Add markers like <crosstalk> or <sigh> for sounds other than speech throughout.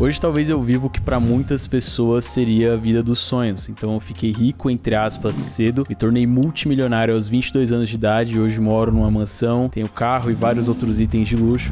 Hoje talvez eu vivo o que para muitas pessoas seria a vida dos sonhos. Então eu fiquei rico entre aspas cedo, me tornei multimilionário aos 22 anos de idade, hoje moro numa mansão, tenho carro e vários outros itens de luxo.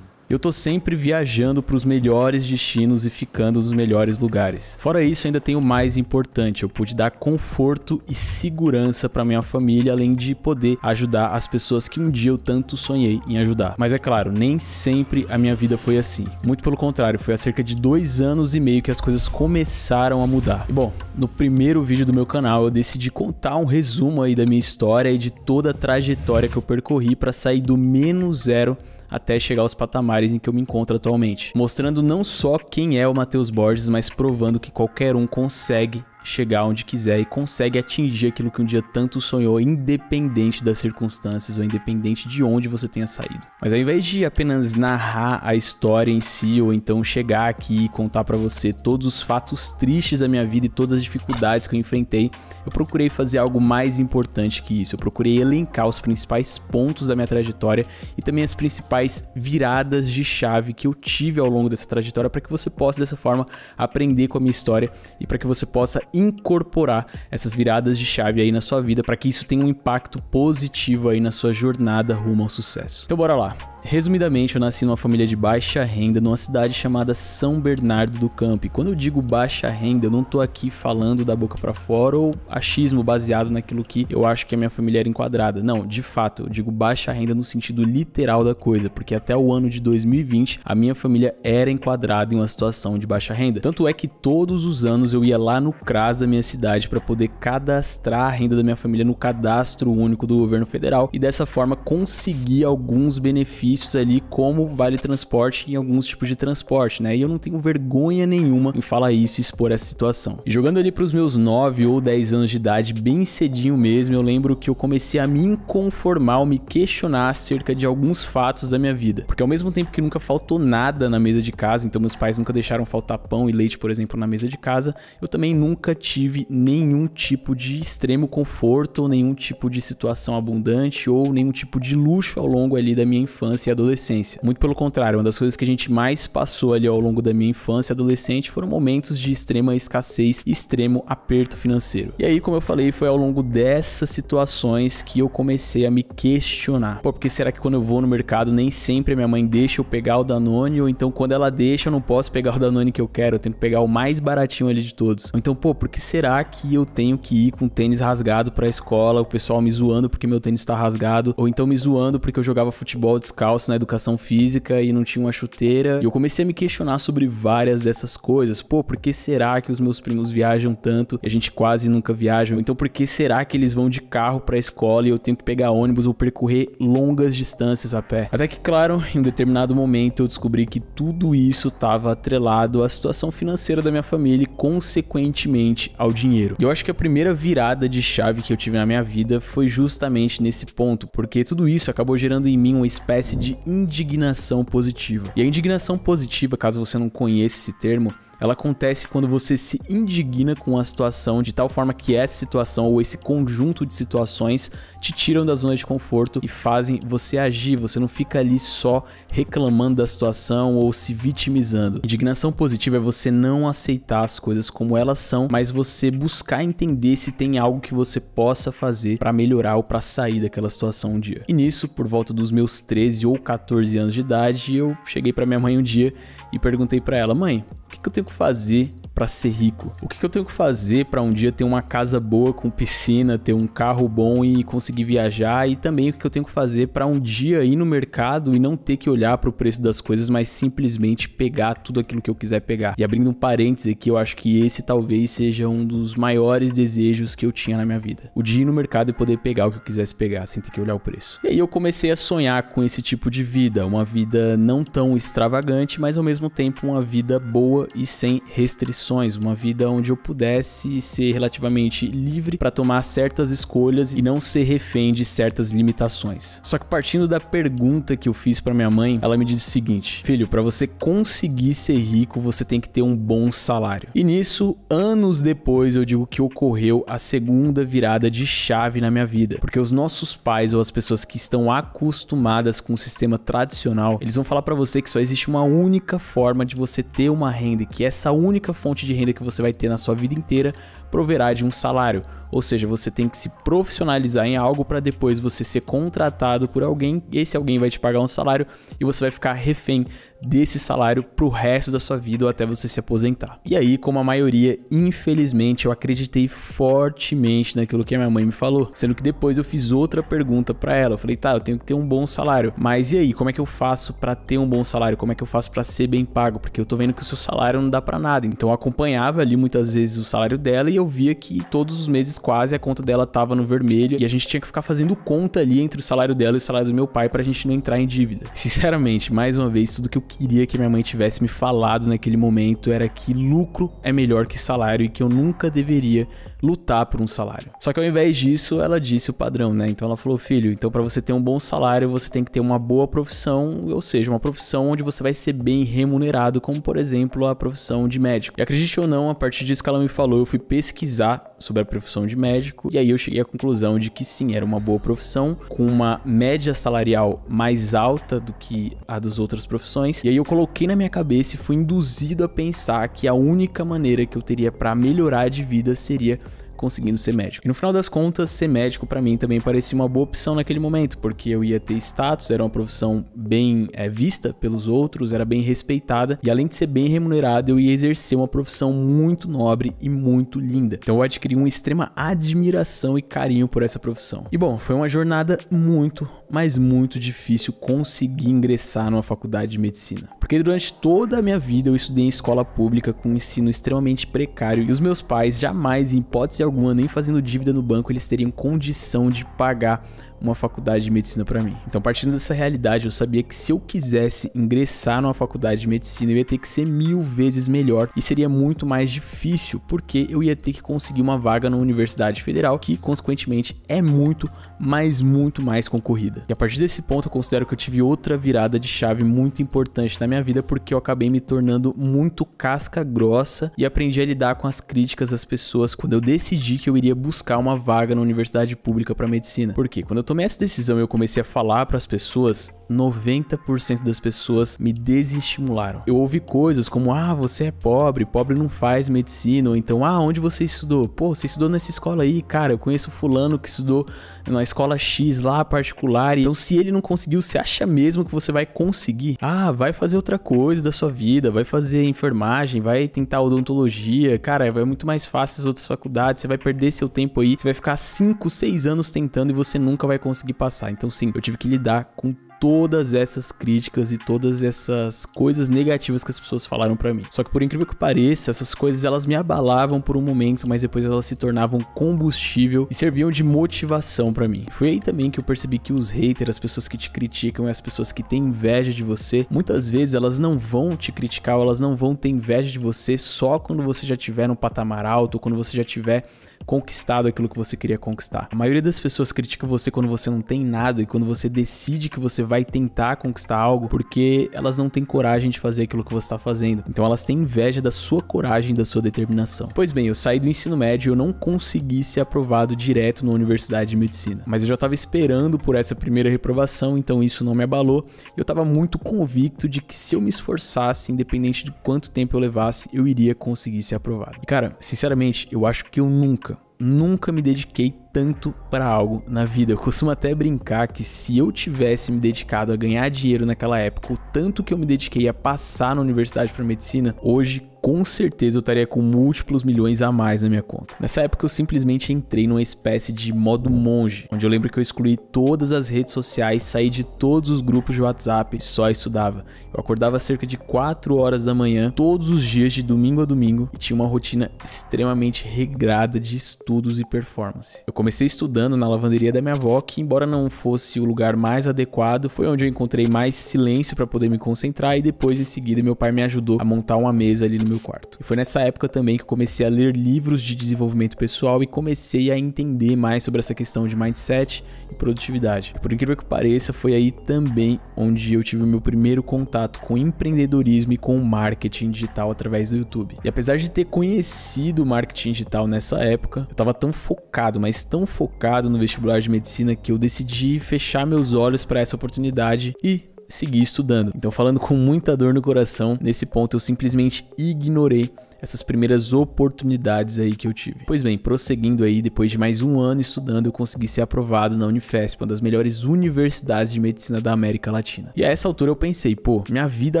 Eu tô sempre viajando para os melhores destinos e ficando nos melhores lugares. Fora isso, ainda tem o mais importante, eu pude dar conforto e segurança para minha família, além de poder ajudar as pessoas que um dia eu tanto sonhei em ajudar. Mas é claro, nem sempre a minha vida foi assim. Muito pelo contrário, foi há cerca de dois anos e meio que as coisas começaram a mudar. E bom, no primeiro vídeo do meu canal eu decidi contar um resumo aí da minha história e de toda a trajetória que eu percorri para sair do menos zero até chegar aos patamares em que eu me encontro atualmente, mostrando não só quem é o Matheus Borges, mas provando que qualquer um consegue chegar onde quiser e consegue atingir aquilo que um dia tanto sonhou, independente das circunstâncias ou independente de onde você tenha saído. Mas ao invés de apenas narrar a história em si ou então chegar aqui e contar para você todos os fatos tristes da minha vida e todas as dificuldades que eu enfrentei, eu procurei fazer algo mais importante que isso. Eu procurei elencar os principais pontos da minha trajetória e também as principais viradas de chave que eu tive ao longo dessa trajetória para que você possa dessa forma aprender com a minha história e para que você possa incorporar essas viradas de chave aí na sua vida para que isso tenha um impacto positivo aí na sua jornada rumo ao sucesso. Então bora lá. Resumidamente, eu nasci numa família de baixa renda numa cidade chamada São Bernardo do Campo. E quando eu digo baixa renda, eu não tô aqui falando da boca para fora ou achismo baseado naquilo que eu acho que a minha família era enquadrada. Não, de fato, eu digo baixa renda no sentido literal da coisa, porque até o ano de 2020 a minha família era enquadrada em uma situação de baixa renda. Tanto é que todos os anos eu ia lá no CRAS da minha cidade para poder cadastrar a renda da minha família no cadastro único do governo federal e dessa forma conseguir alguns benefícios benefícios ali como vale transporte em alguns tipos de transporte, né? E eu não tenho vergonha nenhuma em falar isso e expor essa situação. jogando ali para os meus 9 ou 10 anos de idade, bem cedinho mesmo, eu lembro que eu comecei a me inconformar, me questionar acerca de alguns fatos da minha vida. Porque ao mesmo tempo que nunca faltou nada na mesa de casa, então meus pais nunca deixaram faltar pão e leite, por exemplo, na mesa de casa, eu também nunca tive nenhum tipo de extremo conforto, nenhum tipo de situação abundante ou nenhum tipo de luxo ao longo ali da minha infância infância e adolescência. Muito pelo contrário, uma das coisas que a gente mais passou ali ao longo da minha infância e adolescente foram momentos de extrema escassez, extremo aperto financeiro. E aí, como eu falei, foi ao longo dessas situações que eu comecei a me questionar. Pô, porque será que quando eu vou no mercado nem sempre a minha mãe deixa eu pegar o Danone ou então quando ela deixa eu não posso pegar o Danone que eu quero, eu tenho que pegar o mais baratinho ali de todos. Ou então, pô, por que será que eu tenho que ir com tênis rasgado para a escola, o pessoal me zoando porque meu tênis tá rasgado, ou então me zoando porque eu jogava futebol descalço descalço na educação física e não tinha uma chuteira. E eu comecei a me questionar sobre várias dessas coisas. Pô, por que será que os meus primos viajam tanto e a gente quase nunca viaja? Então por que será que eles vão de carro para a escola e eu tenho que pegar ônibus ou percorrer longas distâncias a pé? Até que, claro, em um determinado momento eu descobri que tudo isso estava atrelado à situação financeira da minha família e, consequentemente, ao dinheiro. E eu acho que a primeira virada de chave que eu tive na minha vida foi justamente nesse ponto, porque tudo isso acabou gerando em mim uma espécie de indignação positiva. E a indignação positiva, caso você não conheça esse termo, ela acontece quando você se indigna com a situação de tal forma que essa situação ou esse conjunto de situações te tiram da zona de conforto e fazem você agir, você não fica ali só reclamando da situação ou se vitimizando. Indignação positiva é você não aceitar as coisas como elas são, mas você buscar entender se tem algo que você possa fazer para melhorar ou para sair daquela situação um dia. E nisso, por volta dos meus 13 ou 14 anos de idade, eu cheguei para minha mãe um dia e perguntei para ela: "Mãe, o que, que eu tenho que fazer para ser rico? O que, que eu tenho que fazer para um dia ter uma casa boa com piscina, ter um carro bom e conseguir viajar? E também o que, que eu tenho que fazer para um dia ir no mercado e não ter que olhar para o preço das coisas, mas simplesmente pegar tudo aquilo que eu quiser pegar?" E abrindo um parênteses aqui, eu acho que esse talvez seja um dos maiores desejos que eu tinha na minha vida. O dia ir no mercado e poder pegar o que eu quisesse pegar sem ter que olhar o preço. E aí eu comecei a sonhar com esse tipo de vida, uma vida não tão extravagante, mas ao mesmo mesmo tempo uma vida boa e sem restrições, uma vida onde eu pudesse ser relativamente livre para tomar certas escolhas e não ser refém de certas limitações. Só que partindo da pergunta que eu fiz para minha mãe, ela me disse o seguinte: "Filho, para você conseguir ser rico, você tem que ter um bom salário". E nisso, anos depois, eu digo que ocorreu a segunda virada de chave na minha vida, porque os nossos pais ou as pessoas que estão acostumadas com o sistema tradicional, eles vão falar para você que só existe uma única forma de você ter uma renda que essa única fonte de renda que você vai ter na sua vida inteira proverá de um salário, ou seja, você tem que se profissionalizar em algo para depois você ser contratado por alguém, esse alguém vai te pagar um salário e você vai ficar refém desse salário para o resto da sua vida ou até você se aposentar. E aí, como a maioria, infelizmente, eu acreditei fortemente naquilo que a minha mãe me falou, sendo que depois eu fiz outra pergunta para ela. Eu falei: "Tá, eu tenho que ter um bom salário, mas e aí, como é que eu faço para ter um bom salário? Como é que eu faço para ser bem pago? Porque eu tô vendo que o seu salário não dá para nada". Então eu acompanhava ali muitas vezes o salário dela e eu via que todos os meses quase a conta dela tava no vermelho e a gente tinha que ficar fazendo conta ali entre o salário dela e o salário do meu pai pra gente não entrar em dívida. <laughs> Sinceramente, mais uma vez, tudo que eu queria que minha mãe tivesse me falado naquele momento era que lucro é melhor que salário e que eu nunca deveria lutar por um salário. Só que ao invés disso, ela disse o padrão, né? Então ela falou: "Filho, então para você ter um bom salário, você tem que ter uma boa profissão, ou seja, uma profissão onde você vai ser bem remunerado, como por exemplo, a profissão de médico". E acredite ou não, a partir disso que ela me falou, eu fui pesquisar sobre a profissão de médico. E aí eu cheguei à conclusão de que sim, era uma boa profissão, com uma média salarial mais alta do que a das outras profissões. E aí eu coloquei na minha cabeça e fui induzido a pensar que a única maneira que eu teria para melhorar de vida seria conseguindo ser médico. E no final das contas, ser médico para mim também parecia uma boa opção naquele momento, porque eu ia ter status, era uma profissão bem é, vista pelos outros, era bem respeitada e além de ser bem remunerado, eu ia exercer uma profissão muito nobre e muito linda. Então eu adquiri uma extrema admiração e carinho por essa profissão. E bom, foi uma jornada muito, mas muito difícil conseguir ingressar numa faculdade de medicina. Porque durante toda a minha vida eu estudei em escola pública com um ensino extremamente precário e os meus pais jamais, em hipótese alguma, nem fazendo dívida no banco, eles teriam condição de pagar uma faculdade de medicina para mim. Então, partindo dessa realidade, eu sabia que se eu quisesse ingressar numa faculdade de medicina, eu ia ter que ser mil vezes melhor e seria muito mais difícil, porque eu ia ter que conseguir uma vaga na universidade federal, que consequentemente é muito mas muito mais concorrida. E a partir desse ponto eu considero que eu tive outra virada de chave muito importante na minha vida porque eu acabei me tornando muito casca grossa e aprendi a lidar com as críticas das pessoas quando eu decidi que eu iria buscar uma vaga na universidade pública para medicina. Porque quando eu tomei essa decisão e eu comecei a falar para as pessoas, 90% das pessoas me desestimularam. Eu ouvi coisas como: "Ah, você é pobre, pobre não faz medicina", ou então: "Ah, onde você estudou?". Pô, você estudou nessa escola aí, cara, eu conheço fulano que estudou na escola X lá particular. Então, se ele não conseguiu, você acha mesmo que você vai conseguir? Ah, vai fazer outra coisa da sua vida, vai fazer enfermagem, vai tentar odontologia. Cara, vai é muito mais fácil as outras faculdades. Você vai perder seu tempo aí. Você vai ficar 5, 6 anos tentando e você nunca vai conseguir passar. Então, sim, eu tive que lidar com todas essas críticas e todas essas coisas negativas que as pessoas falaram para mim. Só que por incrível que pareça, essas coisas elas me abalavam por um momento, mas depois elas se tornavam combustível e serviam de motivação para mim. Foi aí também que eu percebi que os haters, as pessoas que te criticam e as pessoas que têm inveja de você, muitas vezes elas não vão te criticar, elas não vão ter inveja de você só quando você já tiver num patamar alto, quando você já tiver conquistado aquilo que você queria conquistar. A maioria das pessoas critica você quando você não tem nada e quando você decide que você vai tentar conquistar algo porque elas não têm coragem de fazer aquilo que você está fazendo. Então elas têm inveja da sua coragem, da sua determinação. Pois bem, eu saí do ensino médio e eu não consegui ser aprovado direto na Universidade de Medicina. Mas eu já estava esperando por essa primeira reprovação, então isso não me abalou. Eu estava muito convicto de que se eu me esforçasse, independente de quanto tempo eu levasse, eu iria conseguir ser aprovado. E cara, sinceramente, eu acho que eu nunca nunca me dediquei tanto para algo na vida. Eu costumo até brincar que se eu tivesse me dedicado a ganhar dinheiro naquela época, o tanto que eu me dediquei a passar na universidade para medicina, hoje com certeza eu estaria com múltiplos milhões a mais na minha conta. Nessa época eu simplesmente entrei numa espécie de modo monge, onde eu lembro que eu excluí todas as redes sociais, saí de todos os grupos de WhatsApp e só estudava. Eu acordava cerca de 4 horas da manhã, todos os dias de domingo a domingo, e tinha uma rotina extremamente regrada de estudos e performance. Eu comecei estudando na lavanderia da minha avó, que embora não fosse o lugar mais adequado, foi onde eu encontrei mais silêncio para poder me concentrar e depois em seguida meu pai me ajudou a montar uma mesa ali no meu quarto. E foi nessa época também que comecei a ler livros de desenvolvimento pessoal e comecei a entender mais sobre essa questão de mindset e produtividade. E por incrível que pareça, foi aí também onde eu tive o meu primeiro contato com empreendedorismo e com marketing digital através do YouTube. E apesar de ter conhecido o marketing digital nessa época, eu estava tão focado, mas tão focado no vestibular de medicina que eu decidi fechar meus olhos para essa oportunidade e seguir estudando. Então, falando com muita dor no coração, nesse ponto eu simplesmente ignorei essas primeiras oportunidades aí que eu tive. Pois bem, prosseguindo aí, depois de mais um ano estudando, eu consegui ser aprovado na Unifesp, uma das melhores universidades de medicina da América Latina. E a essa altura eu pensei, pô, minha vida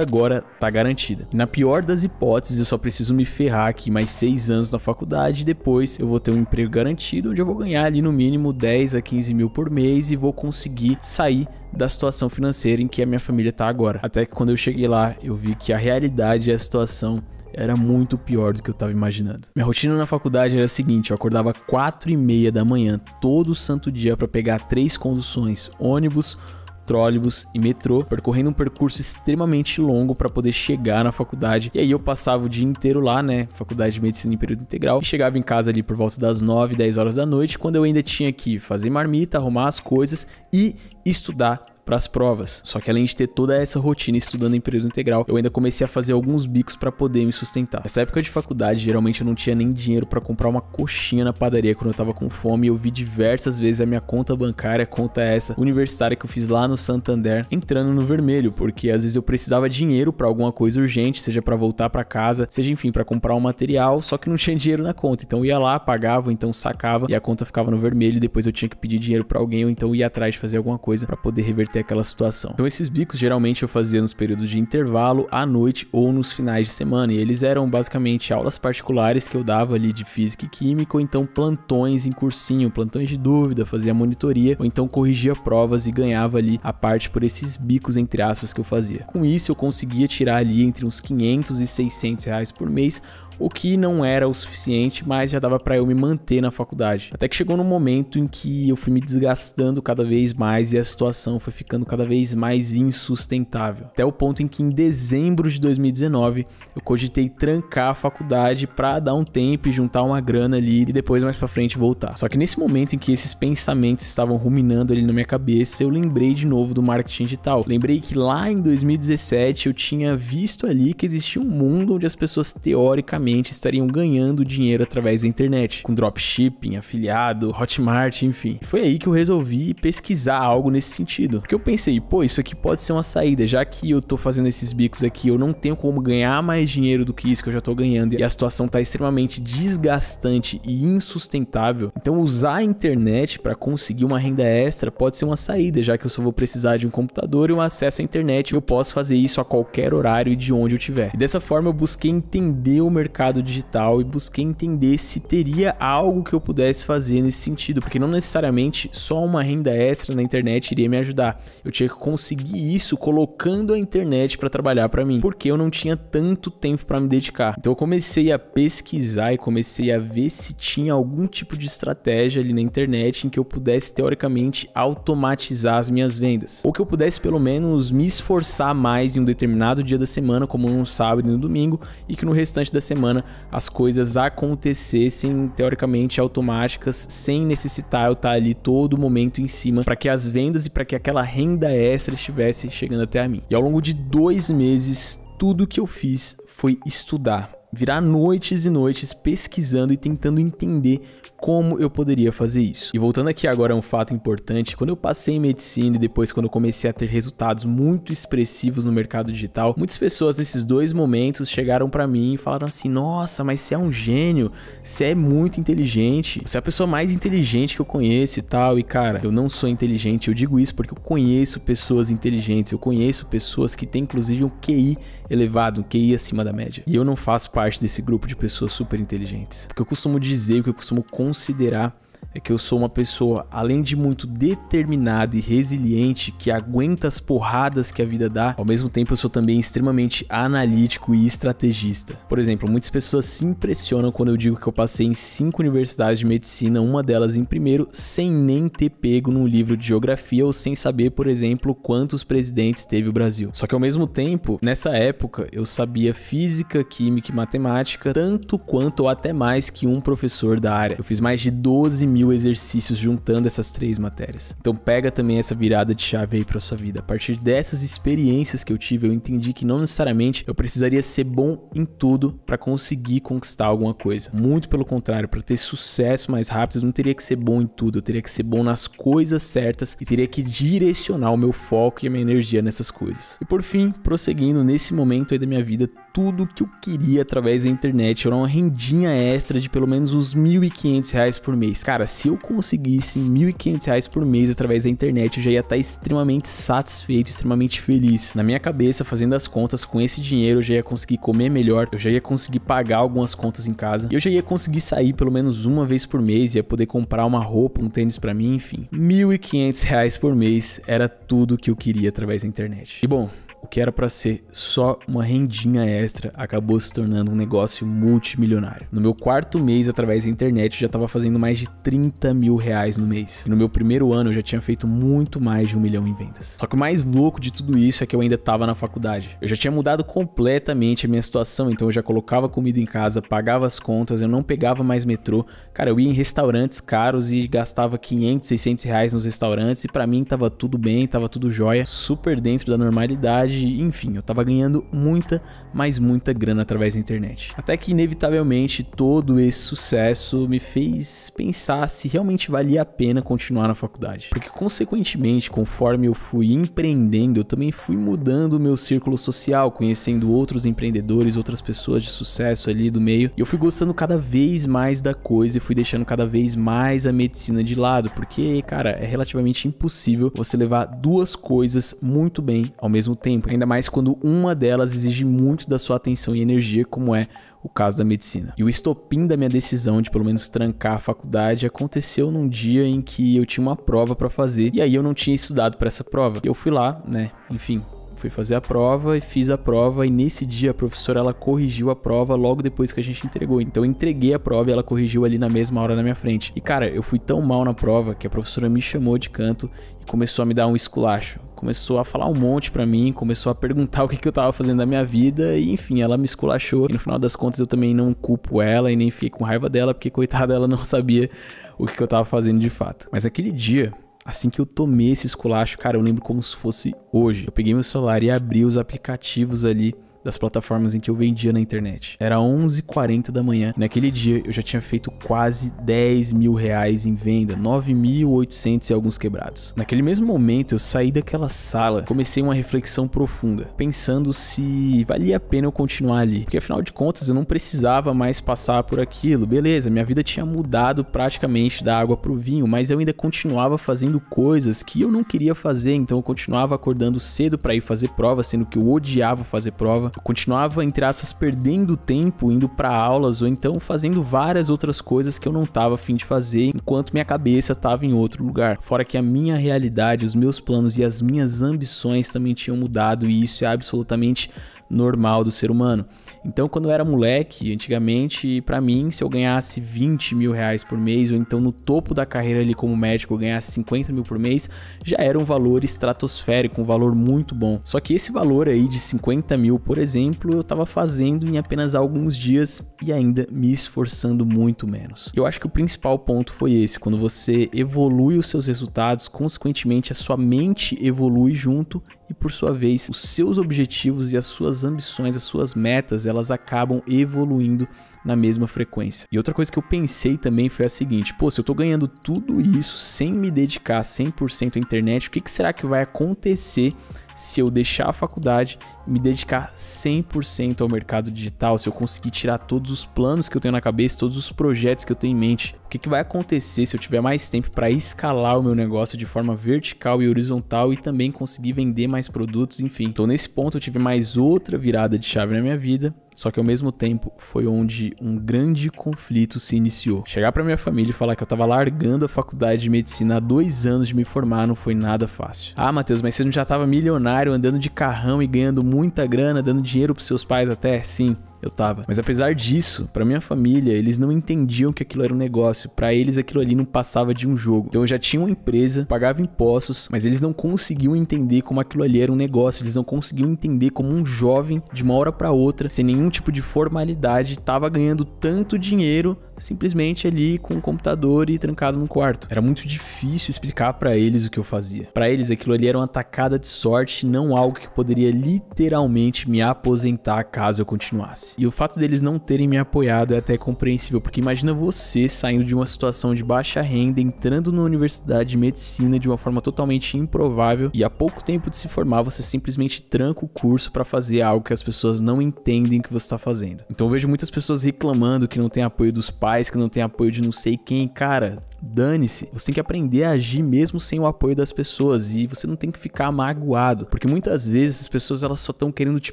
agora tá garantida. na pior das hipóteses, eu só preciso me ferrar aqui mais seis anos na faculdade e depois eu vou ter um emprego garantido, onde eu vou ganhar ali no mínimo 10 a 15 mil por mês e vou conseguir sair da situação financeira em que a minha família tá agora. Até que quando eu cheguei lá, eu vi que a realidade é a situação era muito pior do que eu estava imaginando. Minha rotina na faculdade era a seguinte: eu acordava 4 e meia da manhã todo santo dia para pegar três conduções: ônibus, trólebus e metrô, percorrendo um percurso extremamente longo para poder chegar na faculdade. E aí eu passava o dia inteiro lá, né? Faculdade de Medicina em período integral. E chegava em casa ali por volta das 9, 10 horas da noite, quando eu ainda tinha que fazer marmita, arrumar as coisas e estudar para as provas. Só que além de ter toda essa rotina estudando em período integral, eu ainda comecei a fazer alguns bicos para poder me sustentar. Nessa época de faculdade, geralmente eu não tinha nem dinheiro para comprar uma coxinha na padaria quando eu tava com fome, eu vi diversas vezes a minha conta bancária, conta essa universitária que eu fiz lá no Santander, entrando no vermelho, porque às vezes eu precisava de dinheiro para alguma coisa urgente, seja para voltar para casa, seja enfim para comprar um material, só que não tinha dinheiro na conta. Então eu ia lá, pagava, então sacava e a conta ficava no vermelho, depois eu tinha que pedir dinheiro para alguém ou então ia atrás de fazer alguma coisa para poder reverter até aquela situação. Então esses bicos geralmente eu fazia nos períodos de intervalo, à noite ou nos finais de semana, e eles eram basicamente aulas particulares que eu dava ali de física e química, ou então plantões em cursinho, plantões de dúvida, fazia monitoria, ou então corrigia provas e ganhava ali a parte por esses bicos entre aspas que eu fazia. Com isso eu conseguia tirar ali entre uns 500 e 600 reais por mês, o que não era o suficiente, mas já dava para eu me manter na faculdade. Até que chegou no momento em que eu fui me desgastando cada vez mais e a situação foi ficando cada vez mais insustentável. Até o ponto em que em dezembro de 2019 eu cogitei trancar a faculdade para dar um tempo e juntar uma grana ali e depois mais para frente voltar. Só que nesse momento em que esses pensamentos estavam ruminando ali na minha cabeça, eu lembrei de novo do marketing digital. Lembrei que lá em 2017 eu tinha visto ali que existia um mundo onde as pessoas teoricamente estariam ganhando dinheiro através da internet, com dropshipping, afiliado, Hotmart, enfim. E foi aí que eu resolvi pesquisar algo nesse sentido, porque eu pensei, pô, isso aqui pode ser uma saída, já que eu tô fazendo esses bicos aqui, eu não tenho como ganhar mais dinheiro do que isso que eu já tô ganhando e a situação tá extremamente desgastante e insustentável. Então usar a internet para conseguir uma renda extra pode ser uma saída, já que eu só vou precisar de um computador e um acesso à internet. Eu posso fazer isso a qualquer horário e de onde eu tiver. E dessa forma eu busquei entender o mercado mercado digital e busquei entender se teria algo que eu pudesse fazer nesse sentido, porque não necessariamente só uma renda extra na internet iria me ajudar. Eu tinha que conseguir isso colocando a internet para trabalhar para mim, porque eu não tinha tanto tempo para me dedicar. Então eu comecei a pesquisar e comecei a ver se tinha algum tipo de estratégia ali na internet em que eu pudesse teoricamente automatizar as minhas vendas, ou que eu pudesse pelo menos me esforçar mais em um determinado dia da semana, como no sábado e no domingo, e que no restante da semana semana as coisas acontecessem teoricamente automáticas, sem necessitar eu estar ali todo momento em cima para que as vendas e para que aquela renda extra estivesse chegando até a mim. E ao longo de dois meses, tudo que eu fiz foi estudar, virar noites e noites pesquisando e tentando entender como eu poderia fazer isso. E voltando aqui agora a um fato importante, quando eu passei em medicina e depois quando eu comecei a ter resultados muito expressivos no mercado digital, muitas pessoas nesses dois momentos chegaram para mim e falaram assim: "Nossa, mas você é um gênio, você é muito inteligente, você é a pessoa mais inteligente que eu conheço e tal". E cara, eu não sou inteligente, eu digo isso porque eu conheço pessoas inteligentes, eu conheço pessoas que têm inclusive um QI elevado, um QI acima da média. E eu não faço parte desse grupo de pessoas super inteligentes. Porque eu costumo dizer o que eu costumo considerar é que eu sou uma pessoa, além de muito determinada e resiliente, que aguenta as porradas que a vida dá, ao mesmo tempo eu sou também extremamente analítico e estrategista. Por exemplo, muitas pessoas se impressionam quando eu digo que eu passei em cinco universidades de medicina, uma delas em primeiro, sem nem ter pego num livro de geografia ou sem saber, por exemplo, quantos presidentes teve o Brasil. Só que ao mesmo tempo, nessa época, eu sabia física, química e matemática tanto quanto ou até mais que um professor da área. Eu fiz mais de 12 mil mil exercícios juntando essas três matérias. Então pega também essa virada de chave aí para sua vida. A partir dessas experiências que eu tive, eu entendi que não necessariamente eu precisaria ser bom em tudo para conseguir conquistar alguma coisa. Muito pelo contrário, para ter sucesso mais rápido, eu não teria que ser bom em tudo, eu teria que ser bom nas coisas certas e teria que direcionar o meu foco e a minha energia nessas coisas. E por fim, prosseguindo nesse momento aí da minha vida, tudo que eu queria através da internet. Era uma rendinha extra de pelo menos uns R$ 1.500 por mês. Cara, se eu conseguisse R$ 1.500 por mês através da internet, eu já ia estar extremamente satisfeito, extremamente feliz. Na minha cabeça, fazendo as contas, com esse dinheiro eu já ia conseguir comer melhor, eu já ia conseguir pagar algumas contas em casa, eu já ia conseguir sair pelo menos uma vez por mês, ia poder comprar uma roupa, um tênis para mim, enfim. R$ 1.500 por mês era tudo que eu queria através da internet. E bom, o que era para ser só uma rendinha extra acabou se tornando um negócio multimilionário. No meu quarto mês, através da internet, eu já estava fazendo mais de 30 mil reais no mês. E no meu primeiro ano, eu já tinha feito muito mais de um milhão em vendas. Só que o mais louco de tudo isso é que eu ainda estava na faculdade. Eu já tinha mudado completamente a minha situação, então eu já colocava comida em casa, pagava as contas, eu não pegava mais metrô. Cara, eu ia em restaurantes caros e gastava 500, 600 reais nos restaurantes e para mim tava tudo bem, tava tudo jóia, super dentro da normalidade enfim, eu tava ganhando muita, mas muita grana através da internet. Até que inevitavelmente todo esse sucesso me fez pensar se realmente valia a pena continuar na faculdade. Porque consequentemente, conforme eu fui empreendendo, eu também fui mudando o meu círculo social, conhecendo outros empreendedores, outras pessoas de sucesso ali do meio. E eu fui gostando cada vez mais da coisa e fui deixando cada vez mais a medicina de lado, porque, cara, é relativamente impossível você levar duas coisas muito bem ao mesmo tempo tempo, ainda mais quando uma delas exige muito da sua atenção e energia, como é o caso da medicina. E o estopim da minha decisão de pelo menos trancar a faculdade aconteceu num dia em que eu tinha uma prova para fazer e aí eu não tinha estudado para essa prova. Eu fui lá, né? Enfim, fui fazer a prova e fiz a prova e nesse dia a professora ela corrigiu a prova logo depois que a gente entregou. Então eu entreguei a prova e ela corrigiu ali na mesma hora na minha frente. E cara, eu fui tão mal na prova que a professora me chamou de canto e começou a me dar um esculacho começou a falar um monte para mim, começou a perguntar <laughs> o que, que eu tava fazendo da minha vida, e enfim, ela me esculachou. E no final das contas eu também não culpo ela e nem fiquei com raiva dela, porque coitada, ela não <laughs> sabia o que, que eu tava fazendo de fato. Mas aquele dia, Assim que eu tomei esse esculacho, cara, eu lembro como se fosse hoje. Eu peguei meu celular e abri os aplicativos ali das plataformas em que eu vendia na internet. Era 11h40 da manhã. Naquele dia eu já tinha feito quase 10 mil reais em venda, 9.800 e alguns quebrados. Naquele mesmo momento eu saí daquela sala, comecei uma reflexão profunda, pensando se valia a pena eu continuar ali, porque afinal de contas eu não precisava mais passar por aquilo. Beleza, minha vida tinha mudado praticamente da água pro vinho, mas eu ainda continuava fazendo coisas que eu não queria fazer, então eu continuava acordando cedo para ir fazer prova, sendo que eu odiava fazer prova estudava. Eu continuava, entre aspas, perdendo tempo indo para aulas ou então fazendo várias outras coisas que eu não tava afim de fazer enquanto minha cabeça tava em outro lugar. Fora que a minha realidade, os meus planos e as minhas ambições também tinham mudado e isso é absolutamente normal do ser humano. Então, quando eu era moleque, antigamente, para mim, se eu ganhasse 20 mil reais por mês, ou então no topo da carreira ali como médico eu ganhasse 50 mil por mês, já era um valor estratosférico, um valor muito bom. Só que esse valor aí de 50 mil, por exemplo, eu tava fazendo em apenas alguns dias e ainda me esforçando muito menos. Eu acho que o principal ponto foi esse, quando você evolui os seus resultados, consequentemente a sua mente evolui junto e por sua vez, os seus objetivos e as suas ambições, as suas metas, elas acabam evoluindo na mesma frequência. E outra coisa que eu pensei também foi a seguinte: pô, se eu tô ganhando tudo isso sem me dedicar 100% à internet, o que, que será que vai acontecer se eu deixar a faculdade e me dedicar 100% ao mercado digital, se eu conseguir tirar todos os planos que eu tenho na cabeça, todos os projetos que eu tenho em mente, o que, que vai acontecer se eu tiver mais tempo para escalar o meu negócio de forma vertical e horizontal e também conseguir vender mais produtos, enfim. Então, nesse ponto, eu tive mais outra virada de chave na minha vida só que ao mesmo tempo foi onde um grande conflito se iniciou. Chegar para minha família e falar que eu tava largando a faculdade de medicina há dois anos de me formar não foi nada fácil. Ah, Matheus, mas você não já tava milionário andando de carrão e ganhando muita grana, dando dinheiro pros seus pais até? Sim, eu tava. Mas apesar disso, para minha família, eles não entendiam que aquilo era um negócio. Para eles, aquilo ali não passava de um jogo. Então eu já tinha uma empresa, pagava impostos, mas eles não conseguiam entender como aquilo ali era um negócio. Eles não conseguiam entender como um jovem, de uma hora para outra, sem nenhum tipo de formalidade, estava ganhando tanto dinheiro simplesmente ali com o um computador e trancado no quarto. Era muito difícil explicar para eles o que eu fazia. Para eles aquilo ali era uma tacada de sorte, não algo que poderia literalmente me aposentar caso eu continuasse. E o fato deles não terem me apoiado é até compreensível, porque imagina você saindo de uma situação de baixa renda, entrando na universidade de medicina de uma forma totalmente improvável e há pouco tempo de se formar você simplesmente tranca o curso para fazer algo que as pessoas não entendem que você está fazendo. Então eu vejo muitas pessoas reclamando que não tem apoio dos pais pais, que não tem apoio de não sei quem, cara, dane-se. Você tem que aprender a agir mesmo sem o apoio das pessoas e você não tem que ficar magoado, porque muitas vezes as pessoas elas só estão querendo te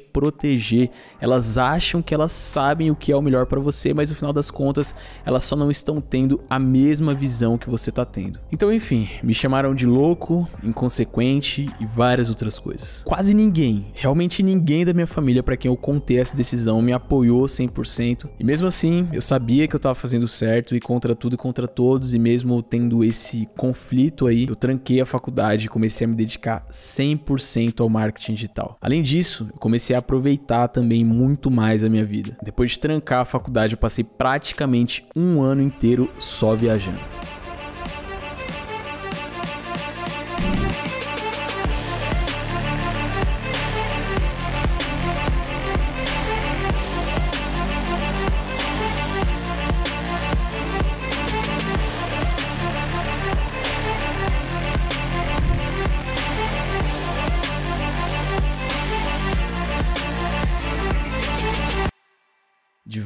proteger. Elas acham que elas sabem o que é o melhor para você, mas no final das contas, elas só não estão tendo a mesma visão que você tá tendo. Então, enfim, me chamaram de louco, inconsequente e várias outras coisas. Quase ninguém, realmente ninguém da minha família para quem eu contei essa decisão me apoiou 100%. E mesmo assim, eu sabia que eu tava fazendo certo e contra tudo e contra todos e mesmo mesmo tendo esse conflito aí, eu tranquei a faculdade e comecei a me dedicar 100% ao marketing digital. Além disso, eu comecei a aproveitar também muito mais a minha vida. Depois de trancar a faculdade, eu passei praticamente um ano inteiro só viajando.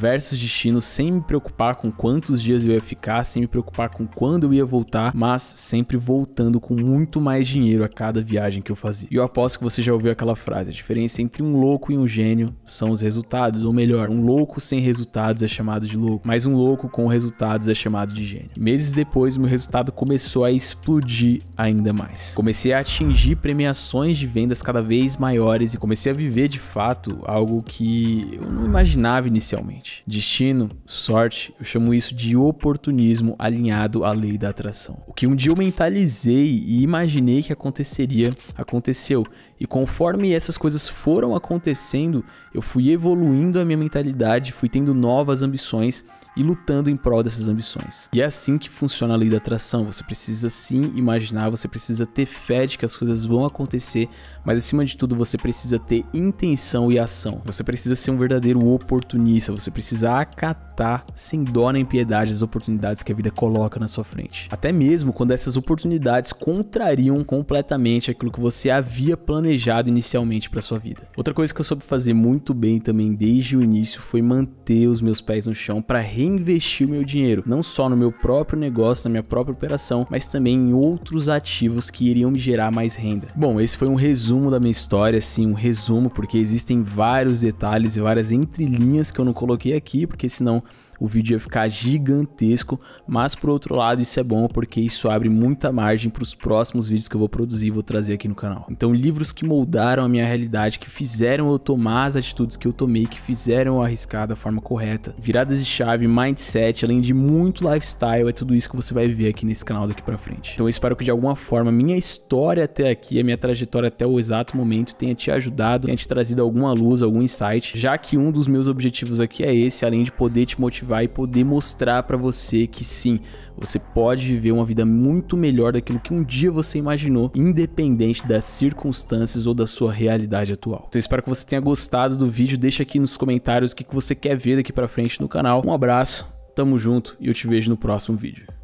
diversos destinos sem me preocupar com quantos dias eu ia ficar, sem me preocupar com quando eu ia voltar, mas sempre voltando com muito mais dinheiro a cada viagem que eu fazia. E eu aposto que você já ouviu aquela frase: a diferença entre um louco e um gênio são os resultados, ou melhor, um louco sem resultados é chamado de louco, mas um louco com resultados é chamado de gênio. Meses depois, meu resultado começou a explodir ainda mais. Comecei a atingir premiações de vendas cada vez maiores e comecei a viver de fato algo que eu não imaginava inicialmente destino, sorte, eu chamo isso de oportunismo alinhado à lei da atração. O que um dia eu mentalizei e imaginei que aconteceria, aconteceu. E conforme essas coisas foram acontecendo, eu fui evoluindo a minha mentalidade, fui tendo novas ambições e lutando em prol dessas ambições. E é assim que funciona a lei da atração. Você precisa sim imaginar, você precisa ter fé de que as coisas vão acontecer, mas acima de tudo você precisa ter intenção e ação. Você precisa ser um verdadeiro oportunista, você precisa acatar sem dó nem piedade as oportunidades que a vida coloca na sua frente. Até mesmo quando essas oportunidades contrariam completamente aquilo que você havia planejado inicialmente para sua vida. Outra coisa que eu soube fazer muito bem também desde o início foi manter os meus pés no chão para reinvestir o meu dinheiro, não só no meu próprio negócio, na minha própria operação, mas também em outros ativos que iriam me gerar mais renda. Bom, esse foi um resumo da minha história, assim, um resumo, porque existem vários detalhes e várias entrelinhas que eu não coloquei aqui, porque senão o vídeo ia ficar gigantesco, mas por outro lado isso é bom porque isso abre muita margem para os próximos vídeos que eu vou produzir e vou trazer aqui no canal. Então livros que moldaram a minha realidade, que fizeram eu tomar as atitudes que eu tomei, que fizeram eu arriscar da forma correta. Viradas de chave, mindset, além de muito lifestyle, é tudo isso que você vai ver aqui nesse canal daqui para frente. Então eu espero que de alguma forma minha história até aqui, a minha trajetória até o exato momento tenha te ajudado, tenha te trazido alguma luz, algum insight, já que um dos meus objetivos aqui é esse, além de poder te motivar vai poder mostrar para você que sim, você pode viver uma vida muito melhor daquilo que um dia você imaginou, independente das circunstâncias ou da sua realidade atual. Então espero que você tenha gostado do vídeo, deixa aqui nos comentários o que você quer ver daqui para frente no canal. Um abraço, tamo junto e eu te vejo no próximo vídeo.